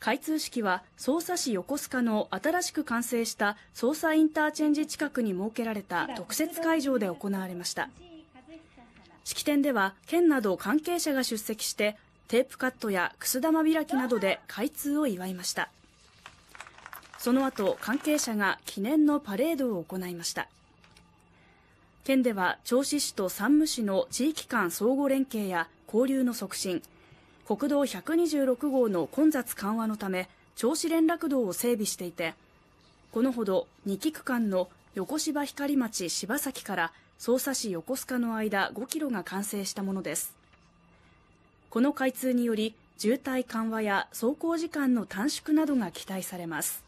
開通式は匝瑳市横須賀の新しく完成した匝瑳インターチェンジ近くに設けられた特設会場で行われました式典では県など関係者が出席してテープカットやくす玉開きなどで開通を祝いましたその後関係者が記念のパレードを行いました県では銚子市と山武市の地域間相互連携や交流の促進国道126号の混雑緩和のため銚子連絡道を整備していてこのほど2期区間の横芝光町柴崎から匝瑳市横須賀の間5キロが完成したものですこの開通により渋滞緩和や走行時間の短縮などが期待されます